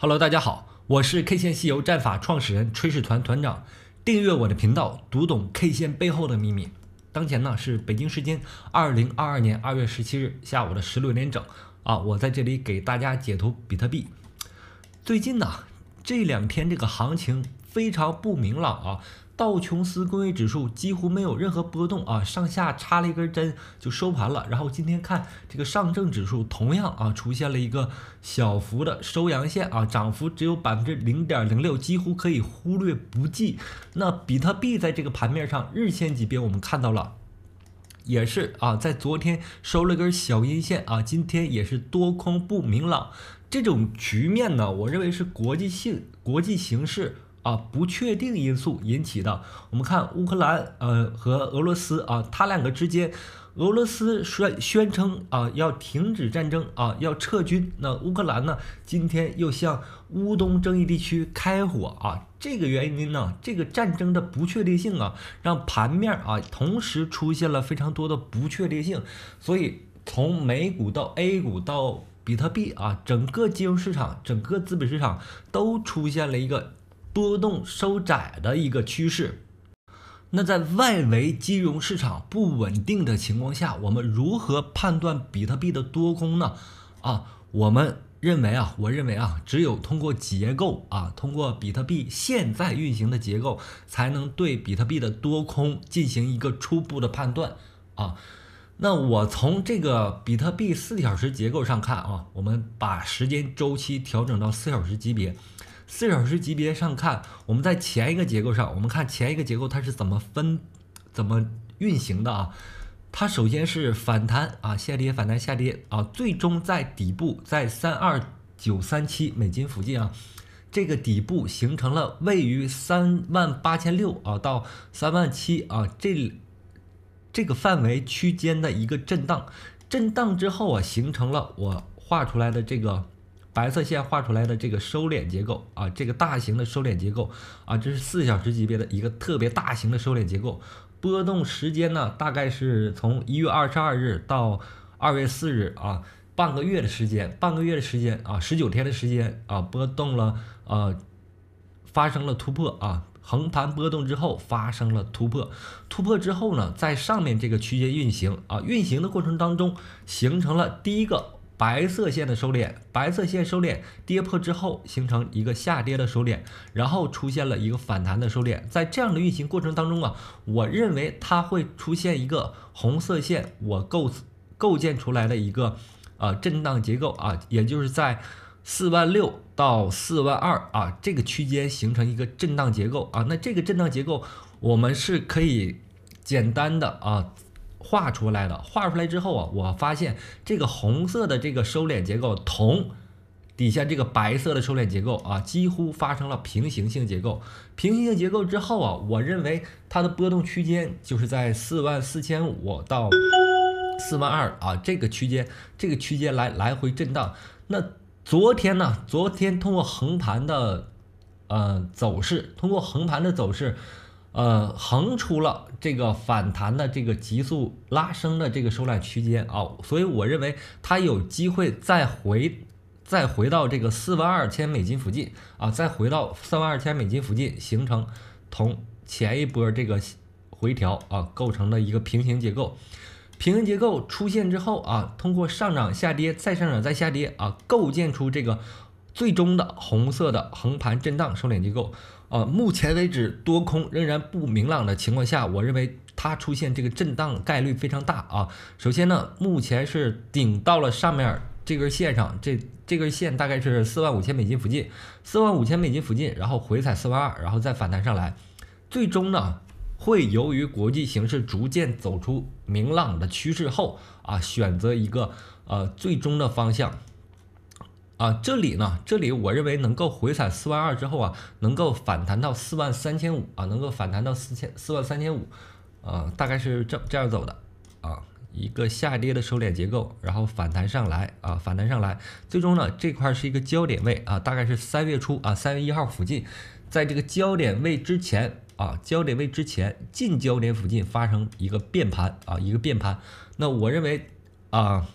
Hello，大家好，我是 K 线西游战法创始人炊事团团长。订阅我的频道，读懂 K 线背后的秘密。当前呢是北京时间二零二二年二月十七日下午的十六点整啊，我在这里给大家解读比特币。最近呢，这两天这个行情非常不明朗啊。道琼斯工业指数几乎没有任何波动啊，上下插了一根针就收盘了。然后今天看这个上证指数同样啊出现了一个小幅的收阳线啊，涨幅只有百分之零点零六，几乎可以忽略不计。那比特币在这个盘面上日线级别我们看到了，也是啊在昨天收了根小阴线啊，今天也是多空不明朗，这种局面呢，我认为是国际性、国际形势。啊，不确定因素引起的。我们看乌克兰，呃，和俄罗斯啊，它两个之间，俄罗斯宣宣称啊要停止战争啊，要撤军。那乌克兰呢，今天又向乌东争议地区开火啊。这个原因呢，这个战争的不确定性啊，让盘面啊同时出现了非常多的不确定性。所以从美股到 A 股到比特币啊，整个金融市场、整个资本市场都出现了一个。波动收窄的一个趋势。那在外围金融市场不稳定的情况下，我们如何判断比特币的多空呢？啊，我们认为啊，我认为啊，只有通过结构啊，通过比特币现在运行的结构，才能对比特币的多空进行一个初步的判断啊。那我从这个比特币四小时结构上看啊，我们把时间周期调整到四小时级别。四小时级别上看，我们在前一个结构上，我们看前一个结构它是怎么分、怎么运行的啊？它首先是反弹啊，下跌反弹下跌啊，最终在底部在三二九三七美金附近啊，这个底部形成了位于三万八千六啊到三万七啊这这个范围区间的一个震荡，震荡之后啊，形成了我画出来的这个。白色线画出来的这个收敛结构啊，这个大型的收敛结构啊，这是四小时级别的一个特别大型的收敛结构。波动时间呢，大概是从一月二十二日到二月四日啊，半个月的时间，半个月的时间啊，十九天的时间啊，波动了呃，发生了突破啊，横盘波动之后发生了突破，突破之后呢，在上面这个区间运行啊，运行的过程当中形成了第一个。白色线的收敛，白色线收敛跌破之后形成一个下跌的收敛，然后出现了一个反弹的收敛，在这样的运行过程当中啊，我认为它会出现一个红色线我构构建出来的一个啊震荡结构啊，也就是在四万六到四万二啊这个区间形成一个震荡结构啊，那这个震荡结构我们是可以简单的啊。画出来的，画出来之后啊，我发现这个红色的这个收敛结构同底下这个白色的收敛结构啊，几乎发生了平行性结构。平行性结构之后啊，我认为它的波动区间就是在四万四千五到四万二啊这个区间，这个区间来来回震荡。那昨天呢？昨天通过横盘的呃走势，通过横盘的走势。呃，横出了这个反弹的这个急速拉升的这个收量区间啊，所以我认为它有机会再回，再回到这个四万二千美金附近啊，再回到四万二千美金附近，形成同前一波这个回调啊构成的一个平行结构。平行结构出现之后啊，通过上涨、下跌、再上涨、再下跌啊，构建出这个。最终的红色的横盘震荡收敛机构，呃，目前为止多空仍然不明朗的情况下，我认为它出现这个震荡概率非常大啊。首先呢，目前是顶到了上面这根线上，这这根线大概是四万五千美金附近，四万五千美金附近，然后回踩四万二，然后再反弹上来，最终呢，会由于国际形势逐渐走出明朗的趋势后啊，选择一个呃最终的方向。啊，这里呢，这里我认为能够回踩四万二之后啊，能够反弹到四万三千五啊，能够反弹到四千四万三千五，啊，大概是这这样走的啊，一个下跌的收敛结构，然后反弹上来啊，反弹上来，最终呢，这块是一个焦点位啊，大概是三月初啊，三月一号附近，在这个焦点位之前啊，焦点位之前近焦点附近发生一个变盘啊，一个变盘，那我认为啊，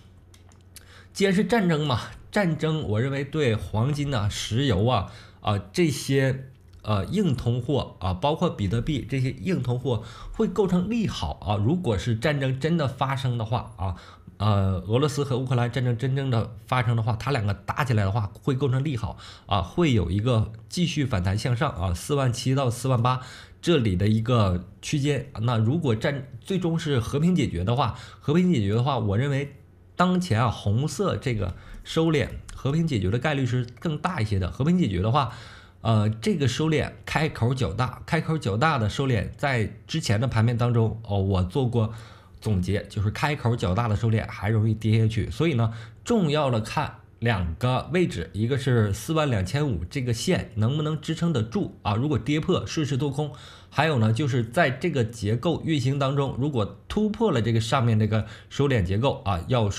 既然是战争嘛。战争，我认为对黄金呐、石油啊、啊这些呃硬通货啊，包括比特币这些硬通货会构成利好啊。如果是战争真的发生的话啊，呃，俄罗斯和乌克兰战争真正的发生的话，它两个打起来的话，会构成利好啊，会有一个继续反弹向上啊，四万七到四万八这里的一个区间。那如果战最终是和平解决的话，和平解决的话，我认为当前啊，红色这个。收敛和平解决的概率是更大一些的。和平解决的话，呃，这个收敛开口较大，开口较大的收敛在之前的盘面当中，哦，我做过总结，就是开口较大的收敛还容易跌下去。所以呢，重要的看两个位置，一个是四万两千五这个线能不能支撑得住啊？如果跌破，顺势做空。还有呢，就是在这个结构运行当中，如果突破了这个上面这个收敛结构啊，要。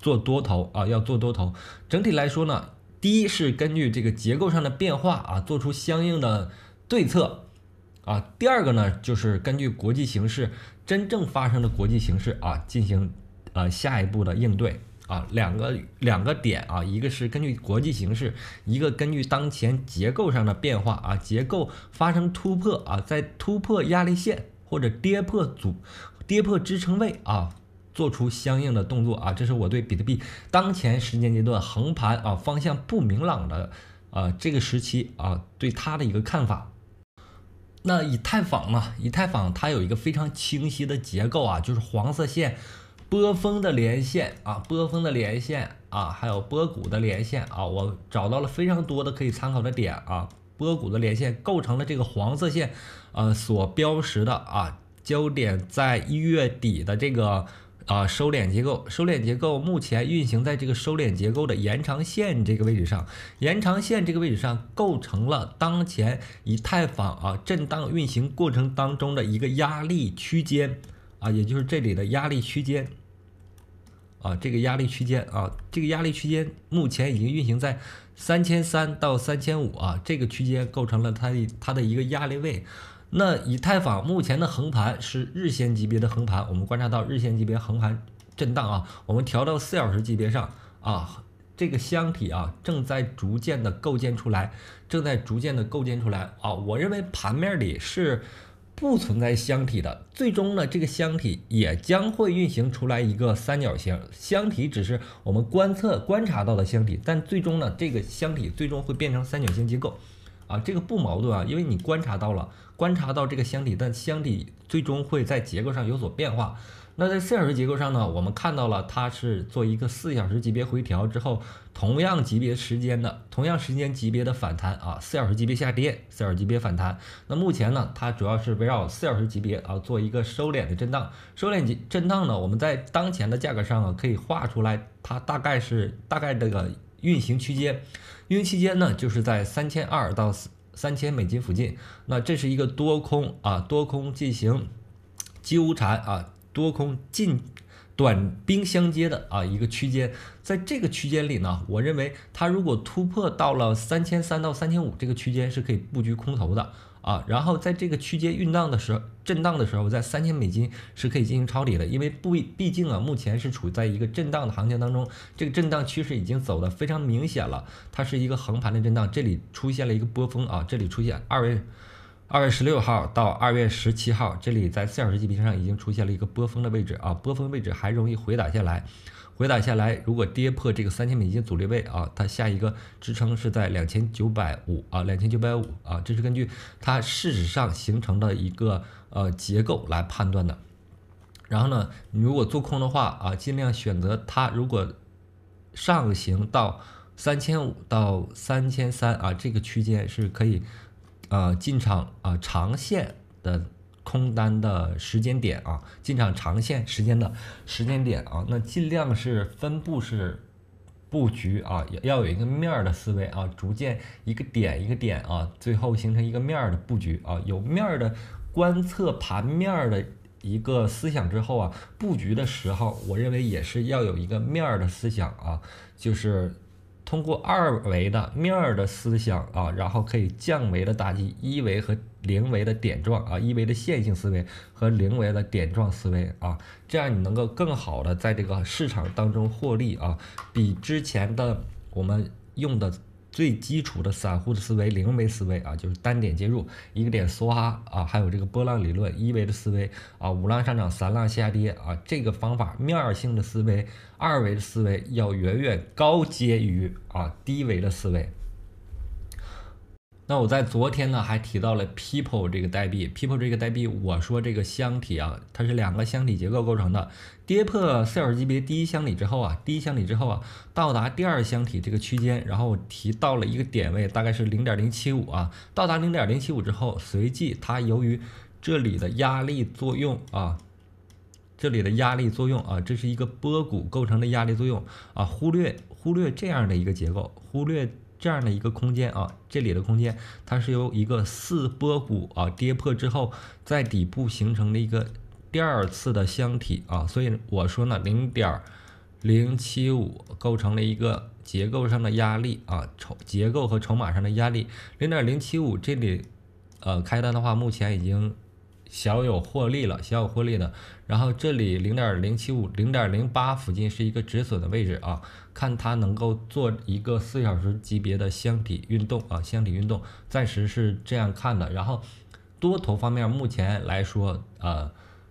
做多头啊，要做多头。整体来说呢，第一是根据这个结构上的变化啊，做出相应的对策啊。第二个呢，就是根据国际形势真正发生的国际形势啊，进行呃下一步的应对啊。两个两个点啊，一个是根据国际形势，一个根据当前结构上的变化啊，结构发生突破啊，在突破压力线或者跌破阻跌破支撑位啊。做出相应的动作啊！这是我对比特币当前时间阶段横盘啊方向不明朗的啊这个时期啊对它的一个看法。那以太坊嘛，以太坊它有一个非常清晰的结构啊，就是黄色线波峰的连线啊，波峰的连线啊，还有波谷的连线啊，我找到了非常多的可以参考的点啊。波谷的连线构成了这个黄色线呃所标识的啊焦点，在一月底的这个。啊，收敛结构，收敛结构目前运行在这个收敛结构的延长线这个位置上，延长线这个位置上构成了当前以太坊啊震荡运行过程当中的一个压力区间，啊，也就是这里的压力区间，啊，这个压力区间，啊，这个压力区间目前已经运行在三千三到三千五啊，这个区间构成了它的它的一个压力位。那以太坊目前的横盘是日线级别的横盘，我们观察到日线级别横盘震荡啊，我们调到四小时级别上啊，这个箱体啊正在逐渐的构建出来，正在逐渐的构建出来啊，我认为盘面里是不存在箱体的，最终呢这个箱体也将会运行出来一个三角形箱体，只是我们观测观察到的箱体，但最终呢这个箱体最终会变成三角形机构啊，这个不矛盾啊，因为你观察到了。观察到这个箱体，但箱体最终会在结构上有所变化。那在四小时结构上呢？我们看到了它是做一个四小时级别回调之后，同样级别时间的，同样时间级别的反弹啊。四小时级别下跌，四小时级别反弹。那目前呢？它主要是围绕四小时级别啊做一个收敛的震荡，收敛级震荡呢？我们在当前的价格上啊可以画出来，它大概是大概这个运行区间，运行区间呢就是在三千二到四。三千美金附近，那这是一个多空啊，多空进行纠缠啊，多空进短兵相接的啊一个区间，在这个区间里呢，我认为它如果突破到了三千三到三千五这个区间，是可以布局空头的。啊，然后在这个区间运荡的时候，震荡的时候，在三千美金是可以进行抄底的，因为不，毕竟啊，目前是处在一个震荡的行情当中，这个震荡趋势已经走的非常明显了，它是一个横盘的震荡，这里出现了一个波峰啊，这里出现二位。二月十六号到二月十七号，这里在四小时级别上已经出现了一个波峰的位置啊，波峰位置还容易回打下来，回打下来如果跌破这个三千美金阻力位啊，它下一个支撑是在两千九百五啊，两千九百五啊，这是根据它事实上形成的一个呃结构来判断的。然后呢，你如果做空的话啊，尽量选择它如果上行到三千五到三千三啊，这个区间是可以。啊，进场啊，长线的空单的时间点啊，进场长线时间的时间点啊，那尽量是分布式布局啊，要要有一个面儿的思维啊，逐渐一个点一个点啊，最后形成一个面儿的布局啊，有面儿的观测盘面儿的一个思想之后啊，布局的时候，我认为也是要有一个面儿的思想啊，就是。通过二维的面儿的思想啊，然后可以降维的打击一维和零维的点状啊，一维的线性思维和零维的点状思维啊，这样你能够更好的在这个市场当中获利啊，比之前的我们用的。最基础的散户的思维，零维思维啊，就是单点介入，一个点梭哈啊，还有这个波浪理论，一维的思维啊，五浪上涨，三浪下跌啊，这个方法面儿性的思维，二维的思维要远远高阶于啊低维的思维。那我在昨天呢还提到了 People 这个代币，People 这个代币，我说这个箱体啊，它是两个箱体结构构成的，跌破 Sell 级别第一箱体之后啊，第一箱体之后啊，到达第二箱体这个区间，然后我提到了一个点位，大概是零点零七五啊，到达零点零七五之后，随即它由于这里的压力作用啊，这里的压力作用啊，这是一个波谷构成的压力作用啊，忽略忽略这样的一个结构，忽略。这样的一个空间啊，这里的空间，它是由一个四波谷啊跌破之后，在底部形成了一个第二次的箱体啊，所以我说呢，零点零七五构成了一个结构上的压力啊，筹结构和筹码上的压力，零点零七五这里，呃，开单的话，目前已经。小有获利了，小有获利了。然后这里零点零七五、零点零八附近是一个止损的位置啊，看它能够做一个四小时级别的箱体运动啊，箱体运动暂时是这样看的。然后多头方面，目前来说，呃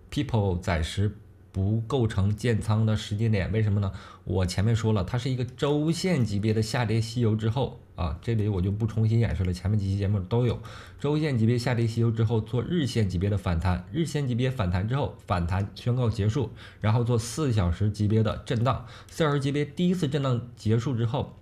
，People 暂时。不构成建仓的时间点，为什么呢？我前面说了，它是一个周线级别的下跌吸油之后啊，这里我就不重新演示了，前面几期节目都有。周线级别下跌吸油之后做日线级别的反弹，日线级别反弹之后反弹宣告结束，然后做四小时级别的震荡，四小时级别第一次震荡结束之后，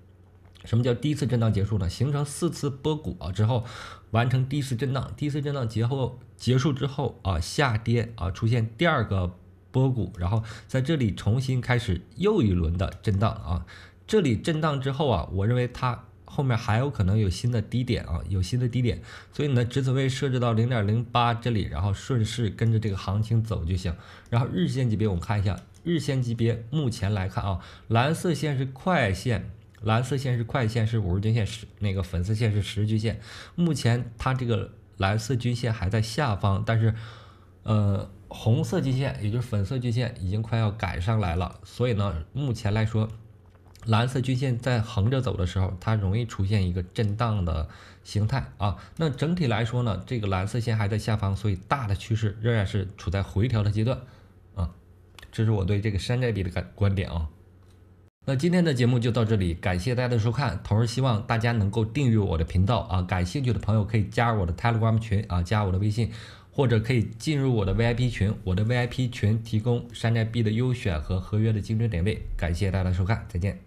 什么叫第一次震荡结束呢？形成四次波谷啊之后完成第一次震荡，第一次震荡结后结束之后啊下跌啊出现第二个。波谷，然后在这里重新开始又一轮的震荡啊！这里震荡之后啊，我认为它后面还有可能有新的低点啊，有新的低点，所以你的止损位设置到零点零八这里，然后顺势跟着这个行情走就行。然后日线级别我们看一下，日线级别目前来看啊，蓝色线是快线，蓝色线是快线是五日均线十，那个粉色线是十日均线，目前它这个蓝色均线还在下方，但是呃。红色均线，也就是粉色均线，已经快要赶上来了。所以呢，目前来说，蓝色均线在横着走的时候，它容易出现一个震荡的形态啊。那整体来说呢，这个蓝色线还在下方，所以大的趋势仍然是处在回调的阶段啊。这是我对这个山寨币的感观点啊。那今天的节目就到这里，感谢大家的收看，同时希望大家能够订阅我的频道啊。感兴趣的朋友可以加入我的 Telegram 群啊，加我的微信。或者可以进入我的 VIP 群，我的 VIP 群提供山寨币的优选和合约的精准点位。感谢大家的收看，再见。